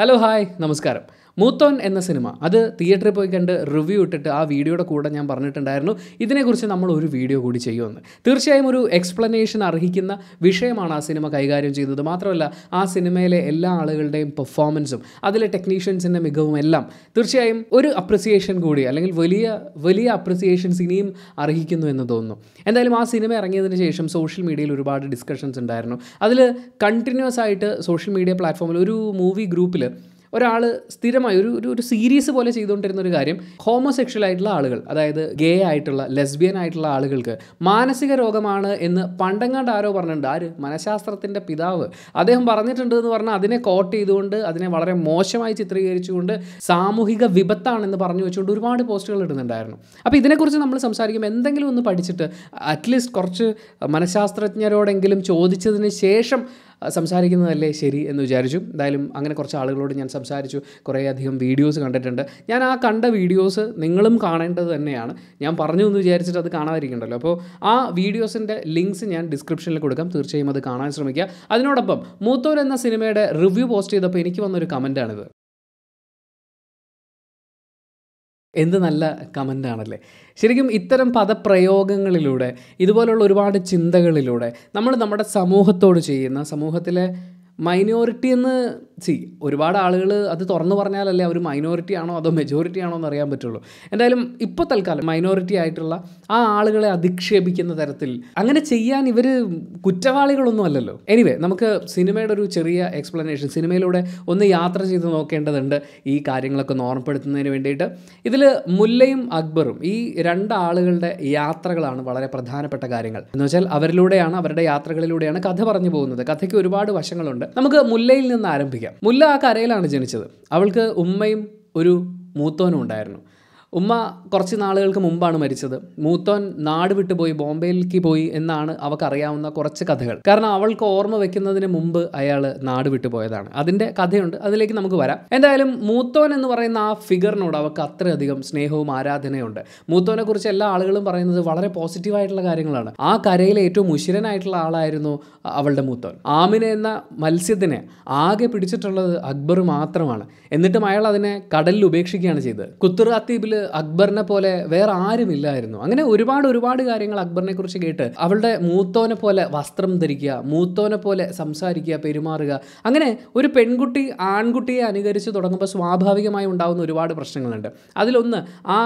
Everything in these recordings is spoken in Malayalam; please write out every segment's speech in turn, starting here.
ഹലോ ഹായ് നമസ്കാരം മൂത്തോൻ എന്ന സിനിമ അത് തിയേറ്ററിൽ പോയി കണ്ട് റിവ്യൂ ഇട്ടിട്ട് ആ വീഡിയോയുടെ കൂടെ ഞാൻ പറഞ്ഞിട്ടുണ്ടായിരുന്നു ഇതിനെക്കുറിച്ച് നമ്മൾ ഒരു വീഡിയോ കൂടി ചെയ്യുമെന്ന് തീർച്ചയായും ഒരു എക്സ്പ്ലനേഷൻ അർഹിക്കുന്ന വിഷയമാണ് ആ സിനിമ കൈകാര്യം ചെയ്തത് മാത്രമല്ല ആ സിനിമയിലെ എല്ലാ ആളുകളുടെയും പെർഫോമൻസും അതിലെ ടെക്നീഷ്യൻസിൻ്റെ മികവും എല്ലാം തീർച്ചയായും ഒരു അപ്രിസിയേഷൻ കൂടി അല്ലെങ്കിൽ വലിയ വലിയ അപ്രിസിയേഷൻസ് ഇനിയും അർഹിക്കുന്നു എന്ന് തോന്നുന്നു എന്തായാലും ആ സിനിമ ഇറങ്ങിയതിന് ശേഷം സോഷ്യൽ മീഡിയയിൽ ഒരുപാട് ഡിസ്കഷൻസ് ഉണ്ടായിരുന്നു അതിൽ കണ്ടിന്യൂസ് ആയിട്ട് സോഷ്യൽ മീഡിയ പ്ലാറ്റ്ഫോമിൽ ഒരു മൂവി ഗ്രൂപ്പിൽ ഒരാൾ സ്ഥിരമായി ഒരു ഒരു ഒരു സീരീസ് പോലെ ചെയ്തുകൊണ്ടിരുന്ന ഒരു കാര്യം ഹോമോസെക്ഷൽ ആയിട്ടുള്ള ആളുകൾ അതായത് ഗേ ആയിട്ടുള്ള ലെസ്ബിയൻ ആയിട്ടുള്ള ആളുകൾക്ക് മാനസിക രോഗമാണ് എന്ന് പണ്ടങ്ങാണ്ട് ആരോ പറഞ്ഞിട്ടുണ്ട് ആര് മനഃശാസ്ത്രത്തിൻ്റെ പിതാവ് അദ്ദേഹം പറഞ്ഞിട്ടുണ്ട് എന്ന് പറഞ്ഞാൽ അതിനെ കോട്ട് ചെയ്തുകൊണ്ട് അതിനെ വളരെ മോശമായി ചിത്രീകരിച്ചുകൊണ്ട് സാമൂഹിക വിപത്താണെന്ന് പറഞ്ഞു വെച്ചുകൊണ്ട് ഒരുപാട് പോസ്റ്റുകൾ ഇടുന്നുണ്ടായിരുന്നു അപ്പോൾ ഇതിനെക്കുറിച്ച് നമ്മൾ സംസാരിക്കുമ്പോൾ എന്തെങ്കിലും ഒന്ന് പഠിച്ചിട്ട് അറ്റ്ലീസ്റ്റ് കുറച്ച് മനഃശാസ്ത്രജ്ഞരോടെങ്കിലും ചോദിച്ചതിന് ശേഷം സംസാരിക്കുന്നതല്ലേ ശരി എന്ന് വിചാരിച്ചു എന്തായാലും അങ്ങനെ കുറച്ച് ആളുകളോട് ഞാൻ സംസാരിച്ചു കുറേയധികം വീഡിയോസ് കണ്ടിട്ടുണ്ട് ഞാൻ ആ കണ്ട വീഡിയോസ് നിങ്ങളും കാണേണ്ടത് തന്നെയാണ് ഞാൻ പറഞ്ഞു എന്ന് വിചാരിച്ചിട്ട് അത് കാണാതിരിക്കണ്ടല്ലോ അപ്പോൾ ആ വീഡിയോസിൻ്റെ ലിങ്ക്സ് ഞാൻ ഡിസ്ക്രിപ്ഷനിൽ കൊടുക്കാം തീർച്ചയായും അത് കാണാൻ ശ്രമിക്കുക അതിനോടൊപ്പം മൂത്തോർ എന്ന സിനിമയുടെ റിവ്യൂ പോസ്റ്റ് ചെയ്തപ്പോൾ എനിക്ക് വന്നൊരു കമൻറ്റാണിത് എന്ത് നല്ല കമൻ്റാണല്ലേ ശരിക്കും ഇത്തരം പദപ്രയോഗങ്ങളിലൂടെ ഇതുപോലുള്ള ഒരുപാട് ചിന്തകളിലൂടെ നമ്മൾ നമ്മുടെ സമൂഹത്തോട് ചെയ്യുന്ന സമൂഹത്തിലെ മൈനോറിറ്റി എന്ന് സി ഒരുപാട് ആളുകൾ അത് തുറന്നു പറഞ്ഞാലല്ലേ അവർ മൈനോറിറ്റി ആണോ അതോ മെജോറിറ്റി ആണോ എന്ന് അറിയാൻ പറ്റുള്ളൂ എന്തായാലും ഇപ്പോൾ തൽക്കാലം മൈനോറിറ്റി ആയിട്ടുള്ള ആ ആളുകളെ അധിക്ഷേപിക്കുന്ന തരത്തിൽ അങ്ങനെ ചെയ്യാൻ ഇവർ കുറ്റവാളികളൊന്നും അല്ലല്ലോ എനിവേ നമുക്ക് സിനിമയുടെ ഒരു ചെറിയ എക്സ്പ്ലനേഷൻ സിനിമയിലൂടെ ഒന്ന് യാത്ര ചെയ്ത് നോക്കേണ്ടതുണ്ട് ഈ കാര്യങ്ങളൊക്കെ ഒന്ന് ഓർമ്മപ്പെടുത്തുന്നതിന് വേണ്ടിയിട്ട് ഇതിൽ മുല്ലയും അക്ബറും ഈ രണ്ടാളുകളുടെ യാത്രകളാണ് വളരെ പ്രധാനപ്പെട്ട കാര്യങ്ങൾ എന്ന് വെച്ചാൽ അവരിലൂടെയാണ് അവരുടെ യാത്രകളിലൂടെയാണ് കഥ പറഞ്ഞു പോകുന്നത് കഥയ്ക്ക് ഒരുപാട് വശങ്ങളുണ്ട് നമുക്ക് മുല്ലയിൽ നിന്ന് ആരംഭിക്കാം മുല്ല ആ കരയിലാണ് ജനിച്ചത് അവൾക്ക് ഉമ്മയും ഒരു മൂത്തോനും ഉണ്ടായിരുന്നു ഉമ്മ കുറച്ച് നാളുകൾക്ക് മുമ്പാണ് മരിച്ചത് മൂത്തോൻ നാട് വിട്ടുപോയി ബോംബെയിലേക്ക് പോയി എന്നാണ് അവൾക്കറിയാവുന്ന കുറച്ച് കഥകൾ കാരണം അവൾക്ക് ഓർമ്മ വെക്കുന്നതിന് മുമ്പ് അയാൾ നാട് വിട്ടുപോയതാണ് അതിൻ്റെ കഥയുണ്ട് അതിലേക്ക് നമുക്ക് വരാം എന്തായാലും മൂത്തോൻ എന്ന് പറയുന്ന ആ ഫിഗറിനോട് അവൾക്ക് അത്രയധികം സ്നേഹവും ആരാധനയുണ്ട് മൂത്തോനെ കുറിച്ച് എല്ലാ ആളുകളും പറയുന്നത് വളരെ പോസിറ്റീവായിട്ടുള്ള കാര്യങ്ങളാണ് ആ കരയിലെ ഏറ്റവും ഉശിരനായിട്ടുള്ള ആളായിരുന്നു അവളുടെ മൂത്തോൻ ആമിന എന്ന മത്സ്യത്തിനെ ആകെ പിടിച്ചിട്ടുള്ളത് അക്ബർ മാത്രമാണ് എന്നിട്ടും അയാൾ അതിനെ കടലിൽ ഉപേക്ഷിക്കുകയാണ് ചെയ്തത് കുത്തുറാത്തീപിൽ അക്ബറിനെ പോലെ വേറെ ആരുമില്ലായിരുന്നു അങ്ങനെ ഒരുപാട് ഒരുപാട് കാര്യങ്ങൾ അക്ബറിനെ കുറിച്ച് കേട്ട് അവളുടെ മൂത്തോനെ പോലെ വസ്ത്രം ധരിക്കുക മൂത്തോനെ പോലെ സംസാരിക്കുക പെരുമാറുക അങ്ങനെ ഒരു പെൺകുട്ടി ആൺകുട്ടിയെ അനുകരിച്ച് തുടങ്ങുമ്പോൾ സ്വാഭാവികമായി ഉണ്ടാകുന്ന ഒരുപാട് പ്രശ്നങ്ങളുണ്ട് അതിലൊന്ന് ആ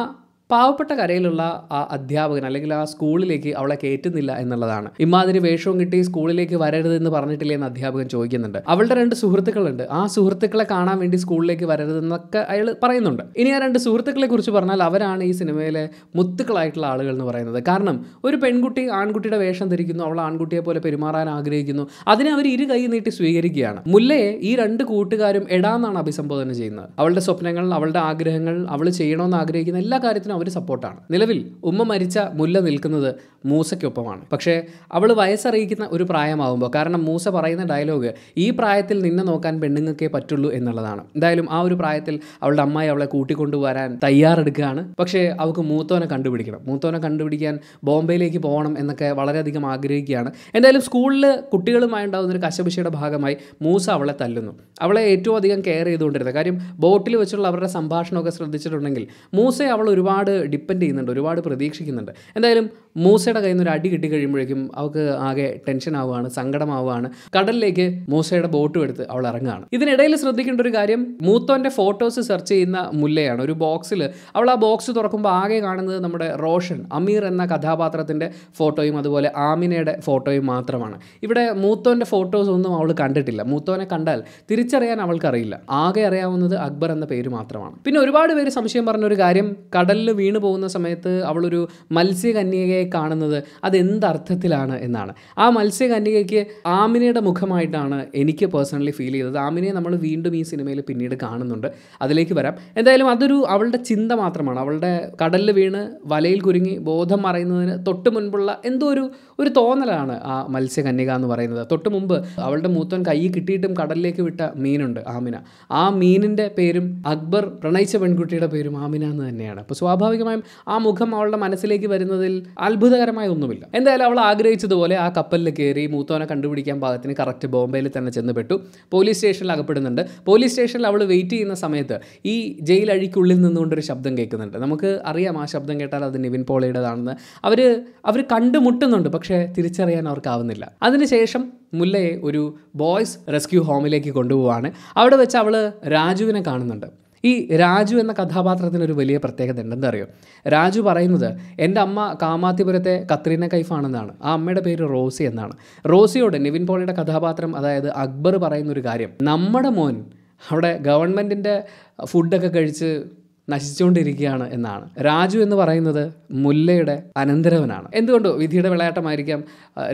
പാവപ്പെട്ട കരയിലുള്ള ആ അധ്യാപകൻ അല്ലെങ്കിൽ ആ സ്കൂളിലേക്ക് അവളെ കയറ്റുന്നില്ല എന്നുള്ളതാണ് ഇമാതിരി വേഷവും കിട്ടി സ്കൂളിലേക്ക് വരരുത് എന്ന് പറഞ്ഞിട്ടില്ലേ എന്ന് അധ്യാപകൻ ചോദിക്കുന്നുണ്ട് അവളുടെ രണ്ട് സുഹൃത്തുക്കളുണ്ട് ആ സുഹൃത്തുക്കളെ കാണാൻ വേണ്ടി സ്കൂളിലേക്ക് എന്നൊക്കെ അയാൾ പറയുന്നുണ്ട് ഇനി ആ രണ്ട് സുഹൃത്തുക്കളെ കുറിച്ച് പറഞ്ഞാൽ അവരാണ് ഈ സിനിമയിലെ മുത്തുക്കളായിട്ടുള്ള ആളുകൾ എന്ന് പറയുന്നത് കാരണം ഒരു പെൺകുട്ടി ആൺകുട്ടിയുടെ വേഷം ധരിക്കുന്നു അവൾ ആൺകുട്ടിയെ പോലെ പെരുമാറാൻ ആഗ്രഹിക്കുന്നു അതിനെ അവർ ഇരു കൈ നീട്ടി സ്വീകരിക്കുകയാണ് മുല്ലയെ ഈ രണ്ട് കൂട്ടുകാരും എടാന്നാണ് അഭിസംബോധന ചെയ്യുന്നത് അവളുടെ സ്വപ്നങ്ങൾ അവളുടെ ആഗ്രഹങ്ങൾ അവൾ ചെയ്യണമെന്ന് ആഗ്രഹിക്കുന്ന എല്ലാ കാര്യത്തിനും ഒരു സപ്പോർട്ടാണ് നിലവിൽ ഉമ്മ മരിച്ച മുല്ല നിൽക്കുന്നത് മൂസയ്ക്കൊപ്പമാണ് പക്ഷേ അവൾ വയസ്സറിയിക്കുന്ന ഒരു പ്രായമാവുമ്പോൾ കാരണം മൂസ പറയുന്ന ഡയലോഗ് ഈ പ്രായത്തിൽ നിന്നെ നോക്കാൻ പെണ്ണുങ്ങൾക്കേ പറ്റുള്ളൂ എന്നുള്ളതാണ് എന്തായാലും ആ ഒരു പ്രായത്തിൽ അവളുടെ അമ്മായി അവളെ കൂട്ടിക്കൊണ്ടുവരാൻ തയ്യാറെടുക്കുകയാണ് പക്ഷേ അവൾക്ക് മൂത്തോനെ കണ്ടുപിടിക്കണം മൂത്തോനെ കണ്ടുപിടിക്കാൻ ബോംബെയിലേക്ക് പോകണം എന്നൊക്കെ വളരെയധികം ആഗ്രഹിക്കുകയാണ് എന്തായാലും സ്കൂളിൽ കുട്ടികളുമായി ഉണ്ടാകുന്ന ഒരു കശപിശയുടെ ഭാഗമായി മൂസ അവളെ തല്ലുന്നു അവളെ ഏറ്റവും അധികം കെയർ ചെയ്തുകൊണ്ടിരുന്നത് കാര്യം ബോട്ടിൽ വെച്ചുള്ള അവരുടെ സംഭാഷണമൊക്കെ ശ്രദ്ധിച്ചിട്ടുണ്ടെങ്കിൽ മൂസയെ അവൾ ഒരുപാട് ഡിപ്പെൻഡ് ചെയ്യുന്നുണ്ട് ഒരുപാട് പ്രതീക്ഷിക്കുന്നുണ്ട് എന്തായാലും മൂസയുടെ കയ്യിൽ നിന്ന് ഒരു അടി കിട്ടി കഴിയുമ്പോഴേക്കും അവൾക്ക് ആകെ ടെൻഷൻ ആവുകയാണ് സങ്കടമാവുകയാണ് കടലിലേക്ക് മൂസയുടെ ബോട്ടും എടുത്ത് അവൾ ഇറങ്ങുകയാണ് ഇതിനിടയിൽ ശ്രദ്ധിക്കേണ്ട ഒരു കാര്യം മൂത്തോൻ്റെ ഫോട്ടോസ് സെർച്ച് ചെയ്യുന്ന മുല്ലയാണ് ഒരു ബോക്സിൽ അവൾ ആ ബോക്സ് തുറക്കുമ്പോൾ ആകെ കാണുന്നത് നമ്മുടെ റോഷൻ അമീർ എന്ന കഥാപാത്രത്തിൻ്റെ ഫോട്ടോയും അതുപോലെ ആമിനയുടെ ഫോട്ടോയും മാത്രമാണ് ഇവിടെ മൂത്തോൻ്റെ ഫോട്ടോസ് ഒന്നും അവൾ കണ്ടിട്ടില്ല മൂത്തോനെ കണ്ടാൽ തിരിച്ചറിയാൻ അവൾക്കറിയില്ല ആകെ അറിയാവുന്നത് അക്ബർ എന്ന പേര് മാത്രമാണ് പിന്നെ ഒരുപാട് പേര് സംശയം പറഞ്ഞൊരു കാര്യം കടലിൽ വീണു പോകുന്ന സമയത്ത് അവളൊരു മത്സ്യകന്യകയെ കാണുന്നത് അതെന്തർത്ഥത്തിലാണ് എന്നാണ് ആ മത്സ്യകന്യകയ്ക്ക് ആമിനയുടെ മുഖമായിട്ടാണ് എനിക്ക് പേഴ്സണലി ഫീൽ ചെയ്തത് ആമിനെ നമ്മൾ വീണ്ടും ഈ സിനിമയിൽ പിന്നീട് കാണുന്നുണ്ട് അതിലേക്ക് വരാം എന്തായാലും അതൊരു അവളുടെ ചിന്ത മാത്രമാണ് അവളുടെ കടലിൽ വീണ് വലയിൽ കുരുങ്ങി ബോധം മറയുന്നതിന് തൊട്ട് മുൻപുള്ള എന്തോ ഒരു ഒരു തോന്നലാണ് ആ മത്സ്യകന്യക എന്ന് പറയുന്നത് തൊട്ട് മുമ്പ് അവളുടെ മൂത്തൻ കൈ കിട്ടിയിട്ടും കടലിലേക്ക് വിട്ട മീനുണ്ട് ആമിന ആ മീനിൻ്റെ പേരും അക്ബർ പ്രണയിച്ച പെൺകുട്ടിയുടെ പേരും ആമിന എന്ന് തന്നെയാണ് അപ്പോൾ സ്വാഭാവിക സ്വാഭാവികമായും ആ മുഖം അവളുടെ മനസ്സിലേക്ക് വരുന്നതിൽ അത്ഭുതകരമായ ഒന്നുമില്ല എന്തായാലും അവൾ ആഗ്രഹിച്ചതുപോലെ ആ കപ്പലിൽ കയറി മൂത്തോനെ കണ്ടുപിടിക്കാൻ പാകത്തിന് കറക്റ്റ് ബോംബെയിൽ തന്നെ ചെന്നുപെട്ടു പോലീസ് സ്റ്റേഷനിൽ അകപ്പെടുന്നുണ്ട് പോലീസ് സ്റ്റേഷനിൽ അവൾ വെയിറ്റ് ചെയ്യുന്ന സമയത്ത് ഈ ജയിൽ അഴിക്കുള്ളിൽ നിന്നുകൊണ്ടൊരു ശബ്ദം കേൾക്കുന്നുണ്ട് നമുക്ക് അറിയാം ആ ശബ്ദം കേട്ടാൽ അത് നിവിൻ പോളയുടേതാണെന്ന് അവർ അവർ കണ്ടുമുട്ടുന്നുണ്ട് പക്ഷേ തിരിച്ചറിയാൻ അവർക്കാവുന്നില്ല അതിനുശേഷം മുല്ലയെ ഒരു ബോയ്സ് റെസ്ക്യൂ ഹോമിലേക്ക് കൊണ്ടുപോവാണ് അവിടെ വെച്ച് അവൾ രാജുവിനെ കാണുന്നുണ്ട് ഈ രാജു എന്ന കഥാപാത്രത്തിന് ഒരു വലിയ പ്രത്യേകത ഉണ്ടെന്ന് അറിയോ രാജു പറയുന്നത് എൻ്റെ അമ്മ കാമാത്തിപുരത്തെ കത്രീന കൈഫാണെന്നാണ് ആ അമ്മയുടെ പേര് റോസി എന്നാണ് റോസിയോട് നിവിൻ പോളിയുടെ കഥാപാത്രം അതായത് അക്ബർ പറയുന്നൊരു കാര്യം നമ്മുടെ മോൻ അവിടെ ഗവൺമെൻറ്റിൻ്റെ ഫുഡൊക്കെ കഴിച്ച് നശിച്ചുകൊണ്ടിരിക്കുകയാണ് എന്നാണ് രാജു എന്ന് പറയുന്നത് മുല്ലയുടെ അനന്തരവനാണ് എന്തുകൊണ്ടോ വിധിയുടെ വിളയാട്ടമായിരിക്കാം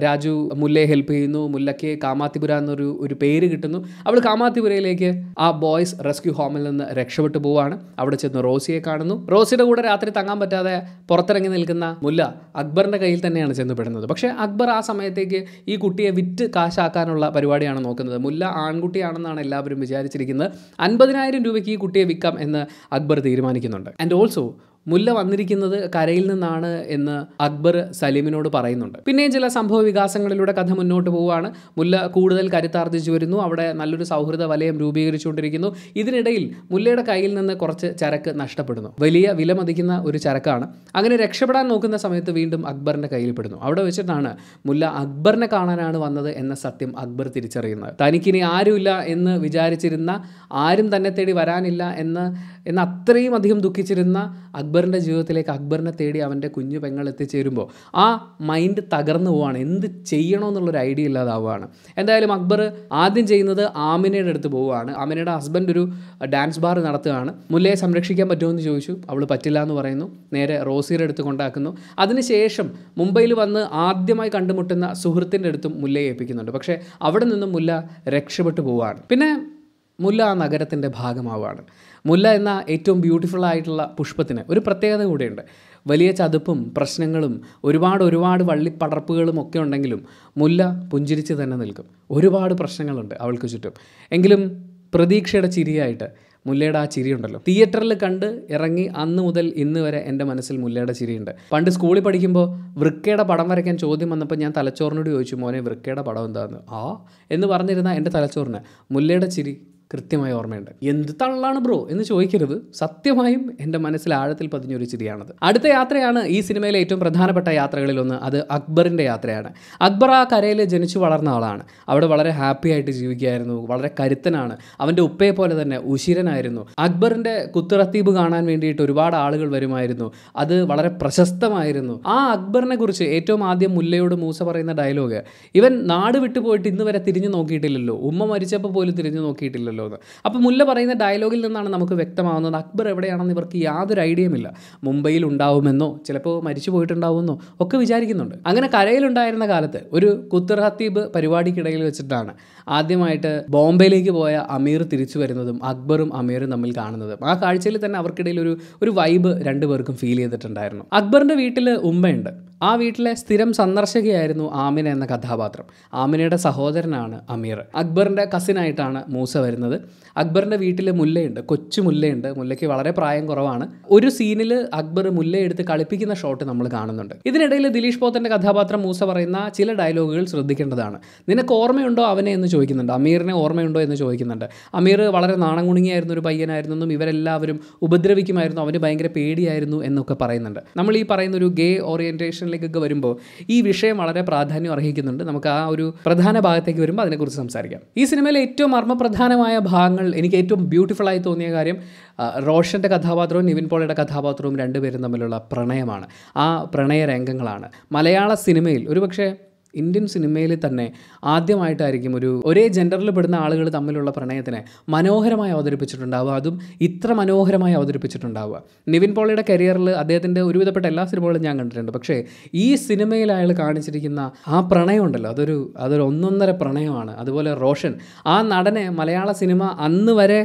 രാജു മുല്ലയെ ഹെൽപ്പ് ചെയ്യുന്നു മുല്ലയ്ക്ക് കാമാത്തിപുര എന്നൊരു ഒരു പേര് കിട്ടുന്നു അവൾ കാമാത്തിപുരയിലേക്ക് ആ ബോയ്സ് റെസ്ക്യൂ ഹോമിൽ നിന്ന് രക്ഷപ്പെട്ടു പോവാണ് അവിടെ ചെന്ന് റോസിയെ കാണുന്നു റോസിയുടെ കൂടെ രാത്രി തങ്ങാൻ പറ്റാതെ പുറത്തിറങ്ങി നിൽക്കുന്ന മുല്ല അക്ബറിൻ്റെ കയ്യിൽ തന്നെയാണ് ചെന്നുപെടുന്നത് പക്ഷേ അക്ബർ ആ സമയത്തേക്ക് ഈ കുട്ടിയെ വിറ്റ് കാശാക്കാനുള്ള പരിപാടിയാണ് നോക്കുന്നത് മുല്ല ആൺകുട്ടിയാണെന്നാണ് എല്ലാവരും വിചാരിച്ചിരിക്കുന്നത് അൻപതിനായിരം രൂപയ്ക്ക് ഈ കുട്ടിയെ വിൽക്കാം എന്ന് അക്ബർ തീരുമാനം തീരുമാനിക്കുന്നുണ്ട് ആൻഡ് ഓൾസോ മുല്ല വന്നിരിക്കുന്നത് കരയിൽ നിന്നാണ് എന്ന് അക്ബർ സലീമിനോട് പറയുന്നുണ്ട് പിന്നെയും ചില സംഭവ വികാസങ്ങളിലൂടെ കഥ മുന്നോട്ട് പോവുകയാണ് മുല്ല കൂടുതൽ കരുത്താർജിച്ചു വരുന്നു അവിടെ നല്ലൊരു സൗഹൃദ വലയം രൂപീകരിച്ചുകൊണ്ടിരിക്കുന്നു ഇതിനിടയിൽ മുല്ലയുടെ കയ്യിൽ നിന്ന് കുറച്ച് ചരക്ക് നഷ്ടപ്പെടുന്നു വലിയ വിലമതിക്കുന്ന ഒരു ചരക്കാണ് അങ്ങനെ രക്ഷപ്പെടാൻ നോക്കുന്ന സമയത്ത് വീണ്ടും അക്ബറിന്റെ കയ്യിൽ പെടുന്നു അവിടെ വെച്ചിട്ടാണ് മുല്ല അക്ബറിനെ കാണാനാണ് വന്നത് എന്ന സത്യം അക്ബർ തിരിച്ചറിയുന്നത് തനിക്കിനി ആരുമില്ല എന്ന് വിചാരിച്ചിരുന്ന ആരും തന്നെ തേടി വരാനില്ല എന്ന് എന്ന് അത്രയും അധികം ദുഃഖിച്ചിരുന്ന അക്ബറിൻ്റെ ജീവിതത്തിലേക്ക് അക്ബറിനെ തേടി അവൻ്റെ കുഞ്ഞു പെങ്ങൾ എത്തിച്ചേരുമ്പോൾ ആ മൈൻഡ് തകർന്നു പോവാണ് എന്ത് ചെയ്യണമെന്നുള്ളൊരു ഐഡിയ ഇല്ലാതാവുകയാണ് എന്തായാലും അക്ബർ ആദ്യം ചെയ്യുന്നത് ആമിനയുടെ അടുത്ത് പോവുകയാണ് ആമിനയുടെ ഹസ്ബൻഡ് ഒരു ഡാൻസ് ബാർ നടത്തുകയാണ് മുല്ലയെ സംരക്ഷിക്കാൻ പറ്റുമെന്ന് ചോദിച്ചു അവൾ പറ്റില്ല എന്ന് പറയുന്നു നേരെ റോസിയുടെ അടുത്ത് കൊണ്ടാക്കുന്നു അതിനുശേഷം മുംബൈയിൽ വന്ന് ആദ്യമായി കണ്ടുമുട്ടുന്ന സുഹൃത്തിൻ്റെ അടുത്തും മുല്ലയെ ഏൽപ്പിക്കുന്നുണ്ട് പക്ഷേ അവിടെ നിന്നും മുല്ല രക്ഷപ്പെട്ടു പോവുകയാണ് പിന്നെ മുല്ല ആ നഗരത്തിൻ്റെ ഭാഗമാവുകയാണ് മുല്ല എന്ന ഏറ്റവും ബ്യൂട്ടിഫുൾ ആയിട്ടുള്ള പുഷ്പത്തിന് ഒരു പ്രത്യേകത കൂടിയുണ്ട് വലിയ ചതുപ്പും പ്രശ്നങ്ങളും ഒരുപാട് ഒരുപാട് വള്ളിപ്പടർപ്പുകളും ഒക്കെ ഉണ്ടെങ്കിലും മുല്ല പുഞ്ചിരിച്ച് തന്നെ നിൽക്കും ഒരുപാട് പ്രശ്നങ്ങളുണ്ട് അവൾക്ക് ചുറ്റും എങ്കിലും പ്രതീക്ഷയുടെ ചിരിയായിട്ട് മുല്ലയുടെ ആ ചിരിയുണ്ടല്ലോ തിയേറ്ററിൽ കണ്ട് ഇറങ്ങി അന്ന് മുതൽ ഇന്ന് വരെ എൻ്റെ മനസ്സിൽ മുല്ലയുടെ ചിരിയുണ്ട് പണ്ട് സ്കൂളിൽ പഠിക്കുമ്പോൾ വൃക്കയുടെ പടം വരയ്ക്കാൻ ചോദ്യം വന്നപ്പോൾ ഞാൻ തലച്ചോറിനോട് ചോദിച്ചു മോനെ വൃക്കയുടെ പടം എന്താണെന്ന് ആ എന്ന് പറഞ്ഞിരുന്ന എൻ്റെ തലച്ചോറിന് മുല്ലയുടെ ചിരി കൃത്യമായി ഓർമ്മയുണ്ട് എന്ത് തള്ളാണ് ബ്രോ എന്ന് ചോദിക്കരുത് സത്യമായും എൻ്റെ മനസ്സിൽ ആഴത്തിൽ പതിഞ്ഞൊരു ചിരിയാണത് അടുത്ത യാത്രയാണ് ഈ സിനിമയിലെ ഏറ്റവും പ്രധാനപ്പെട്ട യാത്രകളിലൊന്ന് അത് അക്ബറിൻ്റെ യാത്രയാണ് അക്ബർ ആ കരയിൽ ജനിച്ചു വളർന്ന ആളാണ് അവിടെ വളരെ ഹാപ്പി ആയിട്ട് ജീവിക്കുകയായിരുന്നു വളരെ കരുത്തനാണ് അവൻ്റെ ഉപ്പയെ പോലെ തന്നെ ഉശിരനായിരുന്നു അക്ബറിൻ്റെ കുത്തുറത്തീബ് കാണാൻ വേണ്ടിയിട്ട് ഒരുപാട് ആളുകൾ വരുമായിരുന്നു അത് വളരെ പ്രശസ്തമായിരുന്നു ആ അക്ബറിനെ കുറിച്ച് ഏറ്റവും ആദ്യം മുല്ലയോട് മൂസ പറയുന്ന ഡയലോഗ് ഇവൻ നാട് വിട്ടുപോയിട്ട് പോയിട്ട് ഇന്ന് വരെ തിരിഞ്ഞു നോക്കിയിട്ടില്ലല്ലോ ഉമ്മ മരിച്ചപ്പോൾ പോലും തിരിഞ്ഞു നോക്കിയിട്ടില്ലല്ലോ എന്ന് അപ്പോൾ മുല്ല പറയുന്ന ഡയലോഗിൽ നിന്നാണ് നമുക്ക് വ്യക്തമാവുന്നത് അക്ബർ എവിടെയാണെന്ന് ഇവർക്ക് യാതൊരു ഐഡിയയുമില്ല മുംബൈയിൽ ഉണ്ടാവുമെന്നോ ചിലപ്പോൾ മരിച്ചു പോയിട്ടുണ്ടാവുമെന്നോ ഒക്കെ വിചാരിക്കുന്നുണ്ട് അങ്ങനെ കരയിലുണ്ടായിരുന്ന കാലത്ത് ഒരു കുത്തർ പരിപാടിക്കിടയിൽ വെച്ചിട്ടാണ് ആദ്യമായിട്ട് ബോംബെയിലേക്ക് പോയ അമീർ തിരിച്ചു വരുന്നതും അക്ബറും അമീറും തമ്മിൽ കാണുന്നതും ആ കാഴ്ചയിൽ തന്നെ അവർക്കിടയിൽ ഒരു ഒരു വൈബ് രണ്ടുപേർക്കും ഫീൽ ചെയ്തിട്ടുണ്ടായിരുന്നു അക്ബറിൻ്റെ വീട്ടിൽ ഉമ്മയുണ്ട് ആ വീട്ടിലെ സ്ഥിരം സന്ദർശകയായിരുന്നു ആമിന എന്ന കഥാപാത്രം ആമിനയുടെ സഹോദരനാണ് അമീർ അക്ബറിൻ്റെ കസിനായിട്ടാണ് മൂസ വരുന്നത് അക്ബറിൻ്റെ വീട്ടിൽ മുല്ലയുണ്ട് കൊച്ചു മുല്ലയുണ്ട് മുല്ലയ്ക്ക് വളരെ പ്രായം കുറവാണ് ഒരു സീനിൽ അക്ബർ മുല്ലയെടുത്ത് കളിപ്പിക്കുന്ന ഷോട്ട് നമ്മൾ കാണുന്നുണ്ട് ഇതിനിടയിൽ ദിലീഷ് പോത്തൻ്റെ കഥാപാത്രം മൂസ പറയുന്ന ചില ഡയലോഗുകൾ ശ്രദ്ധിക്കേണ്ടതാണ് നിനക്ക് ഓർമ്മയുണ്ടോ അവനെ എന്ന് ചോദിക്കുന്നുണ്ട് അമീറിനെ ഓർമ്മയുണ്ടോ എന്ന് ചോദിക്കുന്നുണ്ട് അമീർ വളരെ നാണം കുണുങ്ങിയായിരുന്നു ഒരു എന്നും ഇവരെല്ലാവരും ഉപദ്രവിക്കുമായിരുന്നു അവന് ഭയങ്കര പേടിയായിരുന്നു എന്നൊക്കെ പറയുന്നുണ്ട് നമ്മൾ ഈ പറയുന്ന ഒരു ഗേ ഓറിയൻറ്റേഷൻ സെക്ഷനിലേക്കൊക്കെ വരുമ്പോൾ ഈ വിഷയം വളരെ പ്രാധാന്യം അർഹിക്കുന്നുണ്ട് നമുക്ക് ആ ഒരു പ്രധാന ഭാഗത്തേക്ക് വരുമ്പോൾ അതിനെക്കുറിച്ച് സംസാരിക്കാം ഈ സിനിമയിലെ ഏറ്റവും മർമ്മപ്രധാനമായ ഭാഗങ്ങൾ എനിക്ക് ഏറ്റവും ബ്യൂട്ടിഫുള്ളായി തോന്നിയ കാര്യം റോഷൻ്റെ കഥാപാത്രവും നിവിൻ പോളയുടെ കഥാപാത്രവും രണ്ടുപേരും തമ്മിലുള്ള പ്രണയമാണ് ആ പ്രണയ രംഗങ്ങളാണ് മലയാള സിനിമയിൽ ഒരുപക്ഷെ ഇന്ത്യൻ സിനിമയിൽ തന്നെ ആദ്യമായിട്ടായിരിക്കും ഒരു ഒരേ ജെൻഡറിൽ പെടുന്ന ആളുകൾ തമ്മിലുള്ള പ്രണയത്തിനെ മനോഹരമായി അവതരിപ്പിച്ചിട്ടുണ്ടാവുക അതും ഇത്ര മനോഹരമായി അവതരിപ്പിച്ചിട്ടുണ്ടാവുക നിവിൻ പോളിയുടെ കരിയറിൽ അദ്ദേഹത്തിൻ്റെ ഒരുവിധപ്പെട്ട എല്ലാ സിനിമകളും ഞാൻ കണ്ടിട്ടുണ്ട് പക്ഷേ ഈ സിനിമയിൽ അയാൾ കാണിച്ചിരിക്കുന്ന ആ പ്രണയം ഉണ്ടല്ലോ അതൊരു അതൊരു ഒന്നൊന്നര പ്രണയമാണ് അതുപോലെ റോഷൻ ആ നടനെ മലയാള സിനിമ അന്ന് വരെ